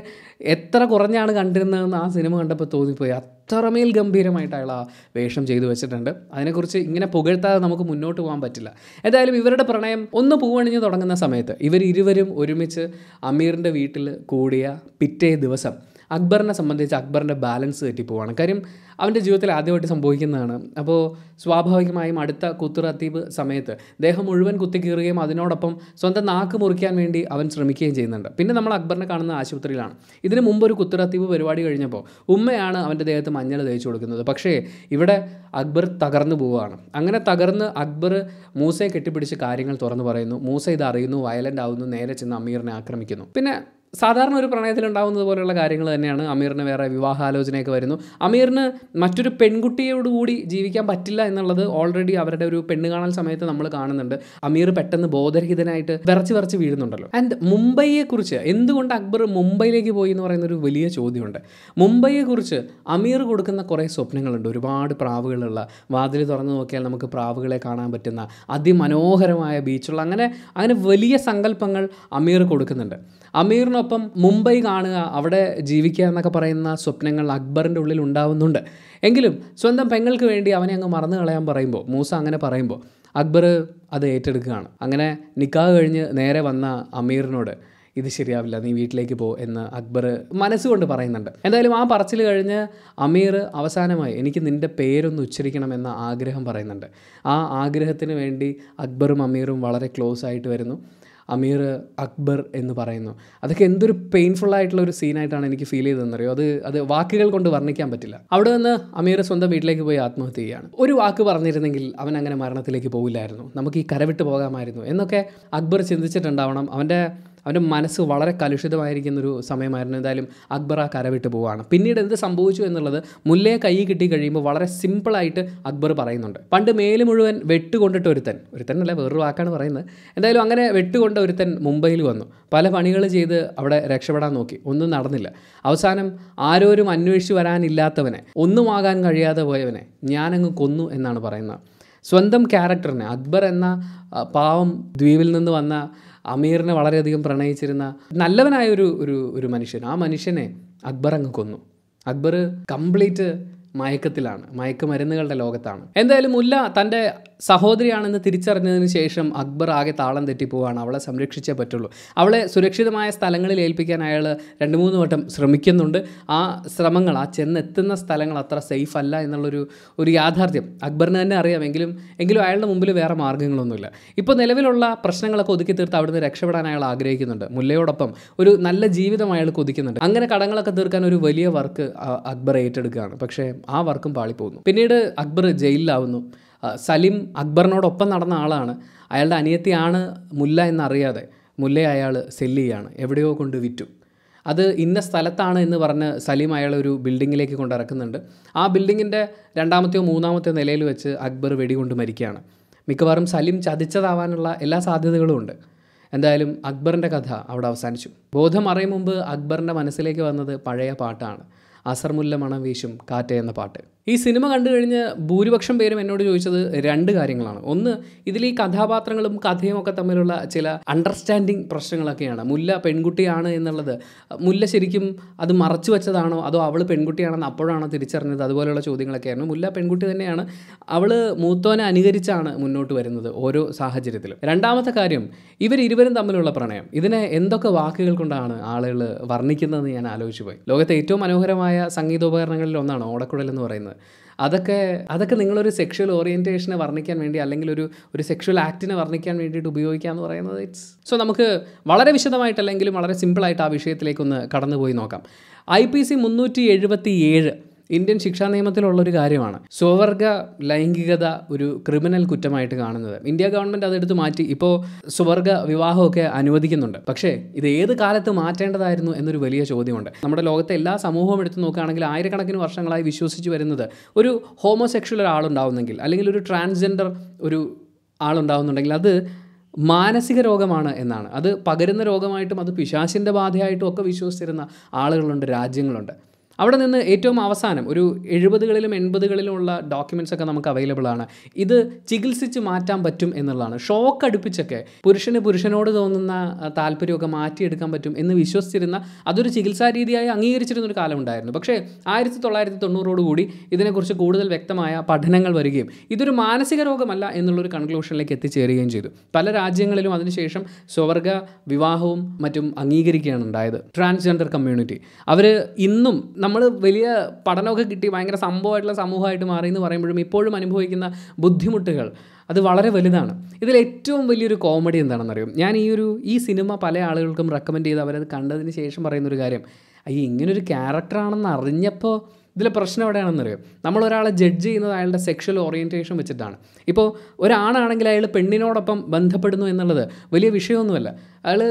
എത്ര കുറഞ്ഞാണ് കണ്ടിരുന്നതെന്ന് ആ സിനിമ കണ്ടപ്പോൾ തോന്നിപ്പോയി അത്രമേൽ ഗംഭീരമായിട്ട് അയാൾ ആ വേഷം ചെയ്തു വെച്ചിട്ടുണ്ട് അതിനെക്കുറിച്ച് ഇങ്ങനെ പുകഴ്ത്താതെ നമുക്ക് മുന്നോട്ട് പോകാൻ പറ്റില്ല ഏതായാലും ഇവരുടെ പ്രണയം ഒന്ന് പൂവണിഞ്ഞ് തുടങ്ങുന്ന സമയത്ത് ഇവർ ഇരുവരും ഒരുമിച്ച് അമീറിൻ്റെ വീട്ടിൽ കൂടിയ പിറ്റേ ദിവസം അക്ബറിനെ സംബന്ധിച്ച് അക്ബറിൻ്റെ ബാലൻസ് തെറ്റിപ്പോവാണ് കാര്യം അവൻ്റെ ജീവിതത്തിൽ ആദ്യമായിട്ട് സംഭവിക്കുന്നതാണ് അപ്പോൾ സ്വാഭാവികമായും അടുത്ത കുത്തുറത്തീപ് സമയത്ത് ദേഹം മുഴുവൻ കുത്തിക്കീറുകയും അതിനോടൊപ്പം സ്വന്തം നാക്ക് മുറിക്കാൻ വേണ്ടി അവൻ ശ്രമിക്കുകയും ചെയ്യുന്നുണ്ട് പിന്നെ നമ്മൾ അക്ബറിനെ കാണുന്ന ആശുപത്രിയിലാണ് ഇതിന് മുമ്പ് ഒരു കുത്തുറത്തീപ് പരിപാടി കഴിഞ്ഞപ്പോൾ ഉമ്മയാണ് അവൻ്റെ ദേഹത്ത് മഞ്ഞൾ തേച്ചു കൊടുക്കുന്നത് പക്ഷേ ഇവിടെ അക്ബർ തകർന്നു പോവുകയാണ് അങ്ങനെ തകർന്ന് അക്ബർ മൂസയെ കെട്ടിപ്പിടിച്ച് കാര്യങ്ങൾ തുറന്നു പറയുന്നു മൂസ ഇത് അറിയുന്നു വയലൻ്റ് ആവുന്നു നേരെ ചെന്ന് അമീറിനെ ആക്രമിക്കുന്നു പിന്നെ സാധാരണ ഒരു പ്രണയത്തിലുണ്ടാവുന്നത് പോലെയുള്ള കാര്യങ്ങൾ തന്നെയാണ് അമീറിന് വേറെ വിവാഹാലോചനയൊക്കെ വരുന്നു അമീറിന് മറ്റൊരു പെൺകുട്ടിയോടുകൂടി ജീവിക്കാൻ പറ്റില്ല എന്നുള്ളത് ഓൾറെഡി അവരുടെ ഒരു പെണ്ണ് കാണാൻ സമയത്ത് നമ്മൾ കാണുന്നുണ്ട് അമീർ പെട്ടെന്ന് ബോധരഹിതനായിട്ട് വിറച്ച് വിറച്ച് വീഴുന്നുണ്ടല്ലോ ആൻഡ് മുംബൈയെക്കുറിച്ച് എന്തുകൊണ്ട് അക്ബർ മുംബൈയിലേക്ക് പോയി എന്ന് പറയുന്ന ഒരു വലിയ ചോദ്യമുണ്ട് മുംബൈയെക്കുറിച്ച് അമീർ കൊടുക്കുന്ന കുറേ സ്വപ്നങ്ങളുണ്ട് ഒരുപാട് പ്രാവുകളുള്ള വാതിൽ തുറന്നു നോക്കിയാൽ നമുക്ക് പ്രാവുകളെ കാണാൻ പറ്റുന്ന അതിമനോഹരമായ ബീച്ചുള്ള അങ്ങനെ അങ്ങനെ വലിയ സങ്കല്പങ്ങൾ അമീർ കൊടുക്കുന്നുണ്ട് അമീറിന് അതോടൊപ്പം മുംബൈ കാണുക അവിടെ ജീവിക്കുക എന്നൊക്കെ പറയുന്ന സ്വപ്നങ്ങൾ അക്ബറിൻ്റെ ഉള്ളിൽ ഉണ്ടാവുന്നുണ്ട് എങ്കിലും സ്വന്തം പെങ്ങൾക്ക് വേണ്ടി അവനെ അങ്ങ് മറന്നു കളയാൻ പറയുമ്പോൾ മൂസ അങ്ങനെ പറയുമ്പോൾ അക്ബർ അത് ഏറ്റെടുക്കുകയാണ് അങ്ങനെ നിക്കാഹ് കഴിഞ്ഞ് നേരെ വന്ന അമീറിനോട് ഇത് ശരിയാവില്ല നീ വീട്ടിലേക്ക് പോ എന്ന് അക്ബർ മനസ്സുകൊണ്ട് പറയുന്നുണ്ട് എന്തായാലും ആ പറച്ചിൽ കഴിഞ്ഞ് അമീർ അവസാനമായി എനിക്ക് നിൻ്റെ പേരൊന്ന് ഉച്ചരിക്കണമെന്ന ആഗ്രഹം പറയുന്നുണ്ട് ആ ആഗ്രഹത്തിന് വേണ്ടി അക്ബറും അമീറും വളരെ ക്ലോസ് ആയിട്ട് വരുന്നു അമീർ അക്ബർ എന്ന് പറയുന്നു അതൊക്കെ എന്തൊരു പെയിൻഫുൾ ആയിട്ടുള്ള ഒരു സീനായിട്ടാണ് എനിക്ക് ഫീൽ ചെയ്തതെന്നറിയോ അത് അത് വാക്കുകൾ കൊണ്ട് വർണ്ണിക്കാൻ പറ്റില്ല അവിടെ നിന്ന് അമീർ സ്വന്തം വീട്ടിലേക്ക് പോയി ആത്മഹത്യ ചെയ്യുകയാണ് ഒരു വാക്ക് പറഞ്ഞിരുന്നെങ്കിൽ അവൻ അങ്ങനെ മരണത്തിലേക്ക് പോകില്ലായിരുന്നു നമുക്ക് ഈ കരവിട്ട് പോകാമായിരുന്നു എന്നൊക്കെ അക്ബർ ചിന്തിച്ചിട്ടുണ്ടാവണം അവൻ്റെ അവൻ്റെ മനസ്സ് വളരെ കലുഷിതമായിരിക്കുന്നൊരു സമയമായിരുന്നു എന്തായാലും അക്ബർ ആ കരവിട്ട് പോവുകയാണ് പിന്നീട് എന്ത് സംഭവിച്ചു എന്നുള്ളത് മുല്ലയെ കൈ കിട്ടി കഴിയുമ്പോൾ വളരെ സിമ്പിളായിട്ട് അക്ബർ പറയുന്നുണ്ട് പണ്ട് മേല് മുഴുവൻ വെട്ടുകൊണ്ടിട്ട് ഒരുത്തൻ ഒരുത്തൻ അല്ല വേറൊരു വാക്കാണ് പറയുന്നത് എന്തായാലും അങ്ങനെ വെട്ടുകൊണ്ട ഒരുത്തൻ മുംബൈയിൽ വന്നു പല പണികൾ ചെയ്ത് അവിടെ രക്ഷപ്പെടാൻ നോക്കി ഒന്നും നടന്നില്ല അവസാനം ആരോരും അന്വേഷിച്ചു വരാനില്ലാത്തവനെ ഒന്നുമാകാൻ കഴിയാതെ പോയവനെ ഞാനങ്ങ് കൊന്നു എന്നാണ് പറയുന്നത് സ്വന്തം ക്യാരക്ടറിനെ അക്ബർ എന്ന പാവം ദ്വീപിൽ നിന്ന് വന്ന അമീറിനെ വളരെയധികം പ്രണയിച്ചിരുന്ന നല്ലവനായ ഒരു ഒരു ഒരു മനുഷ്യൻ ആ മനുഷ്യനെ അക്ബർ അങ്ങ് കൊന്നു അക്ബർ കംപ്ലീറ്റ് മയക്കത്തിലാണ് മയക്കുമരുന്നുകളുടെ ലോകത്താണ് എന്തായാലും മുല്ല തൻ്റെ സഹോദരിയാണെന്ന് തിരിച്ചറിഞ്ഞതിന് ശേഷം അക്ബർ ആകെ താളം തെറ്റിപ്പോവാണ് അവളെ സംരക്ഷിച്ചേ പറ്റുള്ളൂ അവളെ സുരക്ഷിതമായ സ്ഥലങ്ങളിൽ ഏൽപ്പിക്കാൻ അയാൾ രണ്ട് മൂന്ന് വട്ടം ശ്രമിക്കുന്നുണ്ട് ആ ശ്രമങ്ങൾ ആ ചെന്നെത്തുന്ന സ്ഥലങ്ങൾ അത്ര സേഫ് അല്ല എന്നുള്ളൊരു ഒരു യാഥാർത്ഥ്യം അക്ബറിന് തന്നെ അറിയാമെങ്കിലും എങ്കിലും അയാളുടെ മുമ്പിൽ വേറെ മാർഗ്ഗങ്ങളൊന്നുമില്ല ഇപ്പോൾ നിലവിലുള്ള പ്രശ്നങ്ങളൊക്കെ ഒതുക്കി തീർത്ത് അവിടുന്ന് രക്ഷപ്പെടാൻ അയാൾ ആഗ്രഹിക്കുന്നുണ്ട് മുല്ലയോടൊപ്പം ഒരു നല്ല ജീവിതം അയാൾ കൊതിക്കുന്നുണ്ട് അങ്ങനെ കടങ്ങളൊക്കെ തീർക്കാൻ ഒരു വലിയ വർക്ക് അക്ബർ ഏറ്റെടുക്കുകയാണ് പക്ഷേ ആ വർക്കും പാളിപ്പോകുന്നു പിന്നീട് അക്ബർ ജയിലിലാവുന്നു സലിം അക്ബറിനോടൊപ്പം നടന്ന ആളാണ് അയാളുടെ അനിയത്തിയാണ് മുല്ല എന്നറിയാതെ മുല്ല അയാൾ സെല്ലിയാണ് എവിടെയോ കൊണ്ട് വിറ്റു അത് ഇന്ന സ്ഥലത്താണ് എന്ന് പറഞ്ഞ് സലീം അയാളൊരു ബിൽഡിങ്ങിലേക്ക് കൊണ്ടിറക്കുന്നുണ്ട് ആ ബിൽഡിങ്ങിൻ്റെ രണ്ടാമത്തെയോ മൂന്നാമത്തെയോ നിലയിൽ വെച്ച് അക്ബർ വെടികൊണ്ട് മരിക്കുകയാണ് മിക്കവാറും സലീം ചതിച്ചതാവാനുള്ള എല്ലാ സാധ്യതകളും ഉണ്ട് എന്തായാലും അക്ബറിൻ്റെ കഥ അവിടെ അവസാനിച്ചു ബോധം അറിയും മുമ്പ് അക്ബറിൻ്റെ മനസ്സിലേക്ക് വന്നത് പഴയ പാട്ടാണ് അസർമുല്ല മണം വീശും കാറ്റ എന്ന പാട്ട് ഈ സിനിമ കണ്ടു കഴിഞ്ഞ് ഭൂരിപക്ഷം പേരും എന്നോട് ചോദിച്ചത് രണ്ട് കാര്യങ്ങളാണ് ഒന്ന് ഇതിൽ ഈ കഥാപാത്രങ്ങളും കഥയും ഒക്കെ തമ്മിലുള്ള ചില അണ്ടർസ്റ്റാൻഡിങ് പ്രശ്നങ്ങളൊക്കെയാണ് മുല്ല പെൺകുട്ടിയാണ് എന്നുള്ളത് മുല്ല ശരിക്കും അത് മറച്ചു വെച്ചതാണോ അതോ അവൾ പെൺകുട്ടിയാണെന്ന് അപ്പോഴാണോ തിരിച്ചറിഞ്ഞത് അതുപോലെയുള്ള ചോദ്യങ്ങളൊക്കെയായിരുന്നു മുല്ല പെൺകുട്ടി തന്നെയാണ് അവൾ മൂത്തോനെ അനുകരിച്ചാണ് മുന്നോട്ട് വരുന്നത് ഓരോ സാഹചര്യത്തിലും രണ്ടാമത്തെ കാര്യം ഇവർ ഇരുവരും തമ്മിലുള്ള പ്രണയം ഇതിനെ എന്തൊക്കെ വാക്കുകൾ കൊണ്ടാണ് ആളുകൾ വർണ്ണിക്കുന്നതെന്ന് ഞാൻ ആലോചിച്ചു പോയി ലോകത്തെ ഏറ്റവും മനോഹരമായ സംഗീതോപകരണങ്ങളിൽ ഒന്നാണ് ഓടക്കുഴൽ എന്ന് പറയുന്നത് അതൊക്കെ അതൊക്കെ നിങ്ങളൊരു സെക്ഷൽ ഓറിയൻറ്റേഷനെ വർണ്ണിക്കാൻ വേണ്ടി അല്ലെങ്കിൽ ഒരു ഒരു സെക്ഷൽ ആക്റ്റിനെ വർണ്ണിക്കാൻ വേണ്ടിയിട്ട് ഉപയോഗിക്കുക എന്ന് പറയുന്നത് ഇറ്റ്സ് സോ നമുക്ക് വളരെ വിശദമായിട്ടല്ലെങ്കിലും വളരെ സിമ്പിളായിട്ട് ആ വിഷയത്തിലേക്കൊന്ന് കടന്നുപോയി നോക്കാം ഐ പി സി മുന്നൂറ്റി എഴുപത്തി ഏഴ് ഇന്ത്യൻ ശിക്ഷാ നിയമത്തിലുള്ള ഒരു കാര്യമാണ് സ്വവർഗ ലൈംഗികത ഒരു ക്രിമിനൽ കുറ്റമായിട്ട് കാണുന്നത് ഇന്ത്യ ഗവൺമെൻറ് അതെടുത്ത് മാറ്റി ഇപ്പോൾ സ്വവർഗ വിവാഹമൊക്കെ അനുവദിക്കുന്നുണ്ട് പക്ഷേ ഇത് ഏത് കാലത്ത് മാറ്റേണ്ടതായിരുന്നു എന്നൊരു വലിയ ചോദ്യമുണ്ട് നമ്മുടെ ലോകത്തെ എല്ലാ സമൂഹവും എടുത്ത് നോക്കുകയാണെങ്കിൽ ആയിരക്കണക്കിന് വർഷങ്ങളായി വിശ്വസിച്ച് വരുന്നത് ഒരു ഹോമോസെക്ഷൽ ഒരാളുണ്ടാവുന്നെങ്കിൽ അല്ലെങ്കിൽ ഒരു ട്രാൻസ്ജെൻഡർ ഒരു ആളുണ്ടാവുന്നുണ്ടെങ്കിൽ അത് മാനസിക രോഗമാണ് എന്നാണ് അത് പകരുന്ന രോഗമായിട്ടും അത് പിശാശിൻ്റെ ബാധയായിട്ടും ഒക്കെ വിശ്വസിച്ചിരുന്ന ആളുകളുണ്ട് രാജ്യങ്ങളുണ്ട് അവിടെ നിന്ന് ഏറ്റവും അവസാനം ഒരു എഴുപതുകളിലും എൺപതുകളിലുമുള്ള ഡോക്യുമെൻറ്റ്സ് ഒക്കെ നമുക്ക് അവൈലബിൾ ആണ് ഇത് ചികിത്സിച്ച് മാറ്റാൻ പറ്റും എന്നുള്ളതാണ് ഷോക്ക് അടുപ്പിച്ചൊക്കെ പുരുഷന് പുരുഷനോട് തോന്നുന്ന താല്പര്യമൊക്കെ മാറ്റിയെടുക്കാൻ പറ്റും എന്ന് വിശ്വസിച്ചിരുന്ന അതൊരു ചികിത്സാ രീതിയായി അംഗീകരിച്ചിരുന്ന ഒരു കാലം ഉണ്ടായിരുന്നു പക്ഷേ ആയിരത്തി തൊള്ളായിരത്തി തൊണ്ണൂറോടുകൂടി ഇതിനെക്കുറിച്ച് കൂടുതൽ വ്യക്തമായ പഠനങ്ങൾ വരികയും ഇതൊരു മാനസിക രോഗമല്ല എന്നുള്ളൊരു കൺക്ലൂഷനിലേക്ക് എത്തിച്ചേരുകയും ചെയ്തു പല രാജ്യങ്ങളിലും അതിനുശേഷം സ്വവർഗ വിവാഹവും മറ്റും അംഗീകരിക്കുകയാണ് ഉണ്ടായത് ട്രാൻസ്ജെൻഡർ കമ്മ്യൂണിറ്റി അവർ ഇന്നും നമ്മൾ വലിയ പഠനമൊക്കെ കിട്ടി ഭയങ്കര സംഭവമായിട്ടുള്ള സമൂഹമായിട്ട് മാറി എന്ന് പറയുമ്പോഴും ഇപ്പോഴും അനുഭവിക്കുന്ന ബുദ്ധിമുട്ടുകൾ അത് വളരെ വലുതാണ് ഇതിൽ ഏറ്റവും വലിയൊരു കോമഡി എന്താണെന്നറിയും ഞാൻ ഈ ഒരു ഈ സിനിമ പല ആളുകൾക്കും റെക്കമെൻഡ് ചെയ്ത് അവരത് കണ്ടതിന് ശേഷം പറയുന്നൊരു കാര്യം അയ്യോ ഇങ്ങനൊരു ക്യാരക്ടറാണെന്ന് അറിഞ്ഞപ്പോൾ ഇതിലെ പ്രശ്നം എവിടെയാണെന്നറിയോ നമ്മളൊരാളെ ജഡ്ജ് ചെയ്യുന്നത് അയാളുടെ സെക്ഷൽ ഓറിയൻറ്റേഷൻ വെച്ചിട്ടാണ് ഇപ്പോൾ ഒരാണാണെങ്കിൽ അയാൾ പെണ്ണിനോടൊപ്പം ബന്ധപ്പെടുന്നു എന്നുള്ളത് വലിയ വിഷയമൊന്നുമല്ല അയാൾ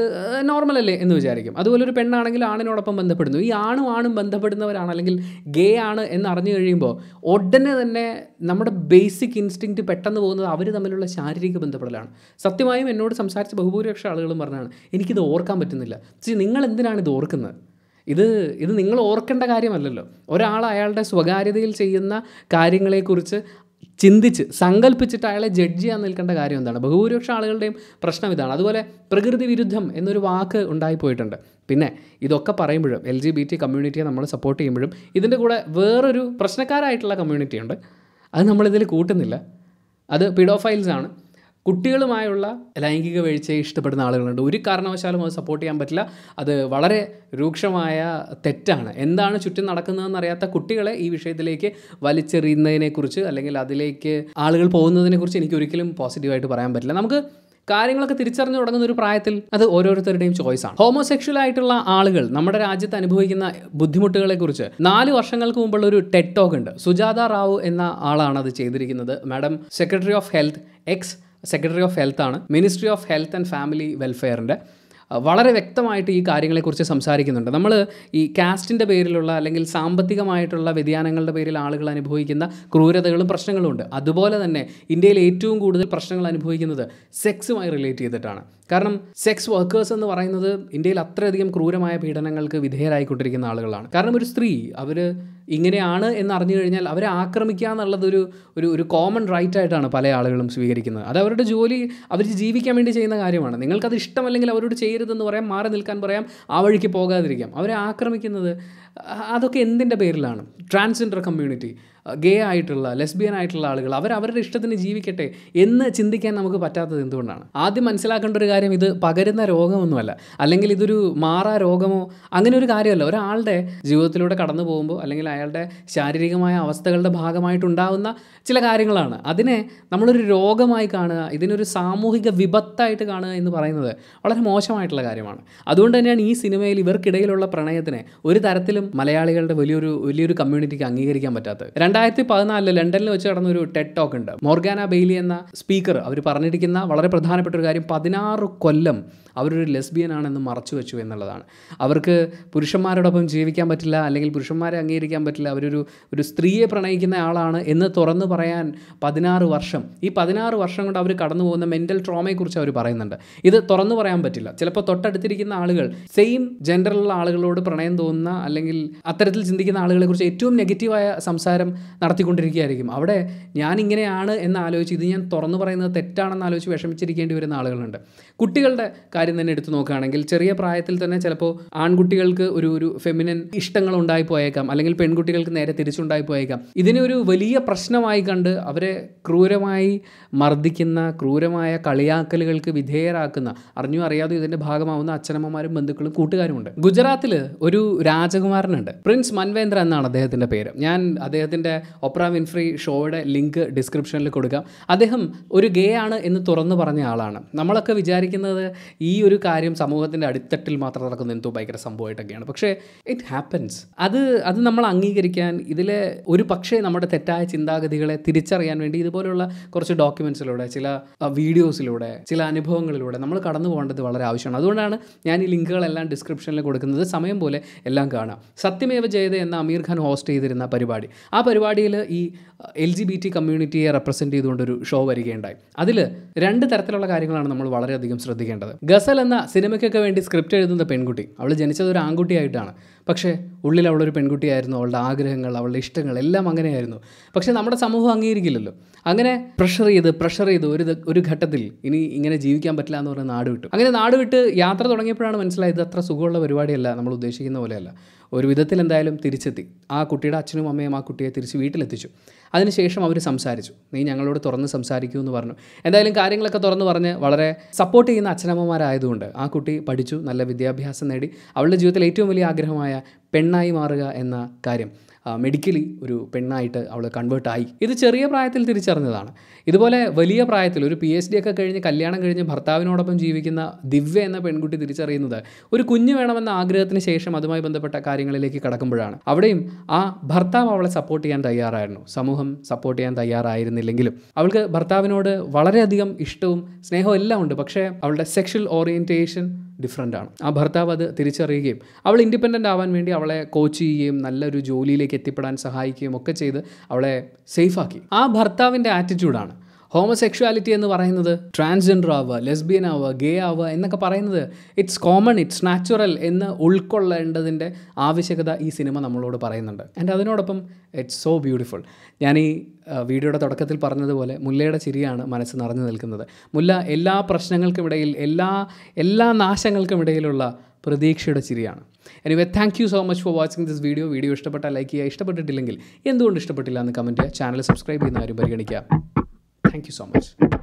നോർമലല്ലേ അല്ലേ എന്ന് വിചാരിക്കും അതുപോലെ ഒരു പെണ്ണാണെങ്കിൽ ആണിനോടൊപ്പം ബന്ധപ്പെടുന്നു ഈ ആണും ആണും ബന്ധപ്പെടുന്നവരാണ് അല്ലെങ്കിൽ ഗേ ആണ് എന്ന് അറിഞ്ഞു കഴിയുമ്പോൾ ഉടനെ തന്നെ നമ്മുടെ ബേസിക് ഇൻസ്റ്റിങ്ക്റ്റ് പെട്ടെന്ന് പോകുന്നത് അവർ തമ്മിലുള്ള ശാരീരിക ബന്ധപ്പെടലാണ് സത്യമായും എന്നോട് സംസാരിച്ച ബഹുഭൂരിപക്ഷ ആളുകളും പറഞ്ഞാണ് എനിക്കിത് ഓർക്കാൻ പറ്റുന്നില്ല നിങ്ങൾ എന്തിനാണ് ഇത് ഓർക്കുന്നത് ഇത് ഇത് നിങ്ങൾ ഓർക്കേണ്ട കാര്യമല്ലല്ലോ ഒരാൾ അയാളുടെ സ്വകാര്യതയിൽ ചെയ്യുന്ന കാര്യങ്ങളെക്കുറിച്ച് ചിന്തിച്ച് സങ്കല്പിച്ചിട്ട് അയാളെ ജഡ്ജ് ചെയ്യാൻ നിൽക്കേണ്ട കാര്യം എന്താണ് ബഹുഭൂരിപക്ഷ ആളുകളുടെയും പ്രശ്നം ഇതാണ് അതുപോലെ പ്രകൃതി വിരുദ്ധം എന്നൊരു വാക്ക് ഉണ്ടായിപ്പോയിട്ടുണ്ട് പിന്നെ ഇതൊക്കെ പറയുമ്പോഴും എൽ ജി ബി ടി കമ്മ്യൂണിറ്റിയെ നമ്മൾ സപ്പോർട്ട് ചെയ്യുമ്പോഴും ഇതിൻ്റെ കൂടെ വേറൊരു പ്രശ്നക്കാരായിട്ടുള്ള കമ്മ്യൂണിറ്റി ഉണ്ട് അത് നമ്മളിതിൽ കൂട്ടുന്നില്ല അത് പിഡോഫൈൽസ് ആണ് കുട്ടികളുമായുള്ള ലൈംഗിക വീഴ്ചയെ ഇഷ്ടപ്പെടുന്ന ആളുകളുണ്ട് ഒരു കാരണവശാലും അത് സപ്പോർട്ട് ചെയ്യാൻ പറ്റില്ല അത് വളരെ രൂക്ഷമായ തെറ്റാണ് എന്താണ് ചുറ്റും നടക്കുന്നതെന്ന് അറിയാത്ത കുട്ടികളെ ഈ വിഷയത്തിലേക്ക് വലിച്ചെറിയുന്നതിനെക്കുറിച്ച് അല്ലെങ്കിൽ അതിലേക്ക് ആളുകൾ പോകുന്നതിനെക്കുറിച്ച് എനിക്ക് ഒരിക്കലും പോസിറ്റീവായിട്ട് പറയാൻ പറ്റില്ല നമുക്ക് കാര്യങ്ങളൊക്കെ തിരിച്ചറിഞ്ഞു തുടങ്ങുന്ന ഒരു പ്രായത്തിൽ അത് ഓരോരുത്തരുടെയും ചോയ്സാണ് ഹോമോസെക്ഷൽ ആയിട്ടുള്ള ആളുകൾ നമ്മുടെ രാജ്യത്ത് അനുഭവിക്കുന്ന ബുദ്ധിമുട്ടുകളെക്കുറിച്ച് നാല് വർഷങ്ങൾക്ക് മുമ്പുള്ള ഒരു ടെക്ടോക്ക് ഉണ്ട് സുജാത റാവു എന്ന ആളാണ് അത് ചെയ്തിരിക്കുന്നത് madam secretary of health ex secretary of health ആണ് ministry of health and family വെൽഫെയറിൻ്റെ വളരെ വ്യക്തമായിട്ട് ഈ കാര്യങ്ങളെക്കുറിച്ച് സംസാരിക്കുന്നുണ്ട് നമ്മൾ ഈ കാസ്റ്റിൻ്റെ പേരിലുള്ള അല്ലെങ്കിൽ സാമ്പത്തികമായിട്ടുള്ള വ്യതിയാനങ്ങളുടെ പേരിൽ ആളുകൾ അനുഭവിക്കുന്ന ക്രൂരതകളും പ്രശ്നങ്ങളും ഉണ്ട് അതുപോലെ തന്നെ ഇന്ത്യയിൽ ഏറ്റവും കൂടുതൽ പ്രശ്നങ്ങൾ അനുഭവിക്കുന്നത് സെക്സുമായി റിലേറ്റ് ചെയ്തിട്ടാണ് കാരണം സെക്സ് വർക്കേഴ്സ് എന്ന് പറയുന്നത് ഇന്ത്യയിൽ അത്രയധികം ക്രൂരമായ പീഡനങ്ങൾക്ക് വിധേയരായിക്കൊണ്ടിരിക്കുന്ന ആളുകളാണ് കാരണം ഒരു സ്ത്രീ അവർ ഇങ്ങനെയാണ് എന്ന് അറിഞ്ഞു കഴിഞ്ഞാൽ അവരെ ആക്രമിക്കുക എന്നുള്ളതൊരു ഒരു ഒരു കോമൺ റൈറ്റ് ആയിട്ടാണ് പല ആളുകളും സ്വീകരിക്കുന്നത് അത് അവരുടെ ജോലി അവർ ജീവിക്കാൻ വേണ്ടി ചെയ്യുന്ന കാര്യമാണ് നിങ്ങൾക്കത് ഇഷ്ടമല്ലെങ്കിൽ അവരോട് ചെയ്യരുതെന്ന് പറയാം മാറി നിൽക്കാൻ പറയാം ആ വഴിക്ക് പോകാതിരിക്കാം അവരെ ആക്രമിക്കുന്നത് അതൊക്കെ എന്തിൻ്റെ പേരിലാണ് ട്രാൻസ്ജെൻഡർ കമ്മ്യൂണിറ്റി ഗേ ആയിട്ടുള്ള ലെസ്ബിയൻ ആയിട്ടുള്ള ആളുകൾ അവർ അവരുടെ ഇഷ്ടത്തിന് ജീവിക്കട്ടെ എന്ന് ചിന്തിക്കാൻ നമുക്ക് പറ്റാത്തത് എന്തുകൊണ്ടാണ് ആദ്യം മനസ്സിലാക്കേണ്ട ഒരു കാര്യം ഇത് പകരുന്ന രോഗമൊന്നുമല്ല അല്ലെങ്കിൽ ഇതൊരു മാറാ രോഗമോ അങ്ങനെ ഒരു കാര്യമല്ല ഒരാളുടെ ജീവിതത്തിലൂടെ കടന്നു പോകുമ്പോൾ അല്ലെങ്കിൽ അയാളുടെ ശാരീരികമായ അവസ്ഥകളുടെ ഭാഗമായിട്ടുണ്ടാകുന്ന ചില കാര്യങ്ങളാണ് അതിനെ നമ്മളൊരു രോഗമായി കാണുക ഇതിനൊരു സാമൂഹിക വിപത്തായിട്ട് കാണുക എന്ന് പറയുന്നത് വളരെ മോശമായിട്ടുള്ള കാര്യമാണ് അതുകൊണ്ട് തന്നെയാണ് ഈ സിനിമയിൽ ഇവർക്കിടയിലുള്ള പ്രണയത്തിനെ ഒരു തരത്തിലും മലയാളികളുടെ വലിയൊരു വലിയൊരു കമ്മ്യൂണിറ്റിക്ക് അംഗീകരിക്കാൻ പറ്റാത്തത് രണ്ടായിരത്തി പതിനാലില് ലണ്ടനിൽ വെച്ച് നടന്ന ഒരു ടെറ്റ് ടോക്ക് ഉണ്ട് മോർഗാന ബെയ്ലി എന്ന സ്പീക്കർ അവർ പറഞ്ഞിരിക്കുന്ന വളരെ പ്രധാനപ്പെട്ട ഒരു കാര്യം പതിനാറ് കൊല്ലം അവരൊരു ലെസ്ബിയനാണെന്ന് മറച്ചു വെച്ചു എന്നുള്ളതാണ് അവർക്ക് പുരുഷന്മാരോടൊപ്പം ജീവിക്കാൻ പറ്റില്ല അല്ലെങ്കിൽ പുരുഷന്മാരെ അംഗീകരിക്കാൻ പറ്റില്ല അവരൊരു ഒരു സ്ത്രീയെ പ്രണയിക്കുന്ന ആളാണ് എന്ന് തുറന്നു പറയാൻ പതിനാറ് വർഷം ഈ പതിനാറ് വർഷം കൊണ്ട് അവർ കടന്നു പോകുന്ന മെൻ്റൽ ട്രോമയെക്കുറിച്ച് അവർ പറയുന്നുണ്ട് ഇത് തുറന്നു പറയാൻ പറ്റില്ല ചിലപ്പോൾ തൊട്ടടുത്തിരിക്കുന്ന ആളുകൾ സെയിം ജെൻഡറിലുള്ള ആളുകളോട് പ്രണയം തോന്നുന്ന അല്ലെങ്കിൽ അത്തരത്തിൽ ചിന്തിക്കുന്ന ആളുകളെക്കുറിച്ച് ഏറ്റവും നെഗറ്റീവായ സംസാരം നടത്തിക്കൊണ്ടിരിക്കുകയായിരിക്കും അവിടെ ഞാനിങ്ങനെയാണ് എന്നാലോചിച്ച് ഇത് ഞാൻ തുറന്നു പറയുന്നത് തെറ്റാണെന്ന് ആലോചിച്ച് വിഷമിച്ചിരിക്കേണ്ടി വരുന്ന ആളുകളുണ്ട് കുട്ടികളുടെ കാര്യം തന്നെ എടുത്തു നോക്കുകയാണെങ്കിൽ ചെറിയ പ്രായത്തിൽ തന്നെ ചിലപ്പോൾ ആൺകുട്ടികൾക്ക് ഒരു ഒരു ഫെമിനൻ ഇഷ്ടങ്ങൾ ഉണ്ടായി പോയേക്കാം അല്ലെങ്കിൽ പെൺകുട്ടികൾക്ക് നേരെ തിരിച്ചുണ്ടായി പോയേക്കാം ഇതിനെ ഒരു വലിയ പ്രശ്നമായി കണ്ട് അവരെ ക്രൂരമായി മർദ്ദിക്കുന്ന ക്രൂരമായ കളിയാക്കലുകൾക്ക് വിധേയരാക്കുന്ന അറിഞ്ഞോ അറിയാതെ ഇതിൻ്റെ ഭാഗമാവുന്ന അച്ഛനമ്മമാരും ബന്ധുക്കളും കൂട്ടുകാരുമുണ്ട് ഗുജറാത്തിൽ ഒരു രാജകുമാരനുണ്ട് പ്രിൻസ് മൻവേന്ദ്ര എന്നാണ് അദ്ദേഹത്തിൻ്റെ പേര് ഞാൻ അദ്ദേഹത്തിൻ്റെ ഒപ്ര വിൻഫ്രി ഷോയുടെ ലിങ്ക് ഡിസ്ക്രിപ്ഷനിൽ കൊടുക്കാം അദ്ദേഹം ഒരു ഗേ ആണ് എന്ന് തുറന്നു പറഞ്ഞ ആളാണ് നമ്മളൊക്കെ വിചാരിച്ചു വിചാരിക്കുന്നത് ഈ ഒരു കാര്യം സമൂഹത്തിൻ്റെ അടിത്തട്ടിൽ മാത്രം നടക്കുന്ന എന്തോ ഭയങ്കര സംഭവമായിട്ടൊക്കെയാണ് പക്ഷേ ഇറ്റ് ഹാപ്പൻസ് അത് അത് നമ്മൾ അംഗീകരിക്കാൻ ഇതിലെ ഒരു പക്ഷേ നമ്മുടെ തെറ്റായ ചിന്താഗതികളെ തിരിച്ചറിയാൻ വേണ്ടി ഇതുപോലെയുള്ള കുറച്ച് ഡോക്യുമെൻസിലൂടെ ചില വീഡിയോസിലൂടെ ചില അനുഭവങ്ങളിലൂടെ നമ്മൾ കടന്നു പോകേണ്ടത് വളരെ ആവശ്യമാണ് അതുകൊണ്ടാണ് ഞാൻ ഈ ലിങ്കുകളെല്ലാം ഡിസ്ക്രിപ്ഷനിൽ കൊടുക്കുന്നത് സമയം പോലെ എല്ലാം കാണാം സത്യമേവ ജയത എന്ന അമീർ ഖാൻ ഹോസ്റ്റ് ചെയ്തിരുന്ന പരിപാടി ആ പരിപാടിയിൽ ഈ എൽ ജി ബി ടി കമ്മ്യൂണിറ്റിയെ റെപ്രസെൻറ്റ് ചെയ്തുകൊണ്ടൊരു ഷോ വരികയുണ്ടായി അതിൽ രണ്ട് തരത്തിലുള്ള കാര്യങ്ങളാണ് നമ്മൾ വളരെയധികം അധികം ശ്രദ്ധിക്കേണ്ടത് ഗസൽ എന്ന സിനിമയ്ക്കൊക്കെ വേണ്ടി സ്ക്രിപ്റ്റ് എഴുതുന്ന പെൺകുട്ടി അവൾ ജനിച്ചത് ഒരു ആൺകുട്ടിയായിട്ടാണ് പക്ഷേ ഉള്ളിൽ അവളൊരു പെൺകുട്ടിയായിരുന്നു അവളുടെ ആഗ്രഹങ്ങൾ അവളുടെ ഇഷ്ടങ്ങൾ എല്ലാം അങ്ങനെയായിരുന്നു പക്ഷേ നമ്മുടെ സമൂഹം അംഗീകരിക്കില്ലല്ലോ അങ്ങനെ പ്രഷർ ചെയ്ത് പ്രഷർ ചെയ്ത് ഒരു ഒരു ഘട്ടത്തിൽ ഇനി ഇങ്ങനെ ജീവിക്കാൻ പറ്റില്ല എന്ന് പറഞ്ഞ് നാട് വിട്ടു അങ്ങനെ നാട് വിട്ട് യാത്ര തുടങ്ങിയപ്പോഴാണ് മനസ്സിലായത് അത്ര സുഖമുള്ള പരിപാടിയല്ല നമ്മൾ ഉദ്ദേശിക്കുന്ന പോലെയല്ല ഒരു വിധത്തിൽ എന്തായാലും തിരിച്ചെത്തി ആ കുട്ടിയുടെ അച്ഛനും അമ്മയും ആ കുട്ടിയെ തിരിച്ച് വീട്ടിലെത്തിച്ചു അതിനുശേഷം അവർ സംസാരിച്ചു നീ ഞങ്ങളോട് തുറന്ന് സംസാരിക്കൂ എന്ന് പറഞ്ഞു എന്തായാലും കാര്യങ്ങളൊക്കെ തുറന്ന് പറഞ്ഞ് വളരെ സപ്പോർട്ട് ചെയ്യുന്ന അച്ഛനമ്മമാരായതുകൊണ്ട് ആ കുട്ടി പഠിച്ചു നല്ല വിദ്യാഭ്യാസം നേടി അവളുടെ ജീവിതത്തിൽ ഏറ്റവും വലിയ ആഗ്രഹമായ പെണ്ണായി മാറുക എന്ന കാര്യം മെഡിക്കലി ഒരു പെണ്ണായിട്ട് അവൾ കൺവേർട്ടായി ഇത് ചെറിയ പ്രായത്തിൽ തിരിച്ചറിഞ്ഞതാണ് ഇതുപോലെ വലിയ പ്രായത്തിൽ ഒരു പി എച്ച് ഡി ഒക്കെ കഴിഞ്ഞ് കല്യാണം കഴിഞ്ഞ് ഭർത്താവിനോടൊപ്പം ജീവിക്കുന്ന ദിവ്യ എന്ന പെൺകുട്ടി തിരിച്ചറിയുന്നത് ഒരു കുഞ്ഞ് വേണമെന്ന ആഗ്രഹത്തിന് ശേഷം അതുമായി ബന്ധപ്പെട്ട കാര്യങ്ങളിലേക്ക് കടക്കുമ്പോഴാണ് അവിടെയും ആ ഭർത്താവ് അവളെ സപ്പോർട്ട് ചെയ്യാൻ തയ്യാറായിരുന്നു സമൂഹം സപ്പോർട്ട് ചെയ്യാൻ തയ്യാറായിരുന്നില്ലെങ്കിലും അവൾക്ക് ഭർത്താവിനോട് വളരെയധികം ഇഷ്ടവും സ്നേഹവും എല്ലാം ഉണ്ട് പക്ഷേ അവളുടെ സെക്ഷൽ ഓറിയൻറ്റേഷൻ ഡിഫറെൻ്റ് ആണ് ആ ഭർത്താവ് അത് തിരിച്ചറിയുകയും അവൾ ഇൻഡിപെൻഡൻ്റ് ആവാൻ വേണ്ടി അവളെ കോച്ച് ചെയ്യുകയും നല്ലൊരു ജോലിയിലേക്ക് എത്തിപ്പെടാൻ സഹായിക്കുകയും ഒക്കെ ചെയ്ത് അവളെ സേഫാക്കി ആ ഭർത്താവിൻ്റെ ആറ്റിറ്റ്യൂഡാണ് ഹോമസെക്ഷുവാലിറ്റി എന്ന് പറയുന്നത് ട്രാൻസ്ജെൻഡർ ആവുക ലെസ്ബിയൻ ആവുക ഗേ ആവുക എന്നൊക്കെ പറയുന്നത് ഇറ്റ്സ് കോമൺ ഇറ്റ്സ് നാച്ചുറൽ എന്ന് ഉൾക്കൊള്ളേണ്ടതിൻ്റെ ആവശ്യകത ഈ സിനിമ നമ്മളോട് പറയുന്നുണ്ട് ആൻഡ് അതിനോടൊപ്പം ഇറ്റ്സ് സോ ബ്യൂട്ടിഫുൾ ഞാൻ ഈ വീഡിയോയുടെ തുടക്കത്തിൽ പറഞ്ഞതുപോലെ മുല്ലയുടെ ചിരിയാണ് മനസ്സ് നിറഞ്ഞു നിൽക്കുന്നത് മുല്ല എല്ലാ പ്രശ്നങ്ങൾക്കുമിടയിൽ എല്ലാ എല്ലാ നാശങ്ങൾക്കുമിടയിലുള്ള പ്രതീക്ഷയുടെ ചിരിയാണ് anyway thank you so much for watching this video video ഇഷ്ടപ്പെട്ടാൽ ലൈക്ക് ചെയ്യുക ഇഷ്ടപ്പെട്ടിട്ടില്ലെങ്കിൽ എന്തുകൊണ്ട് ഇഷ്ടപ്പെട്ടില്ല എന്ന് കമൻറ്റ് ചെയ്യുക ചാനൽ സബ്സ്ക്രൈബ് ചെയ്യുന്ന ആരും പരിഗണിക്കുക Thank you so much.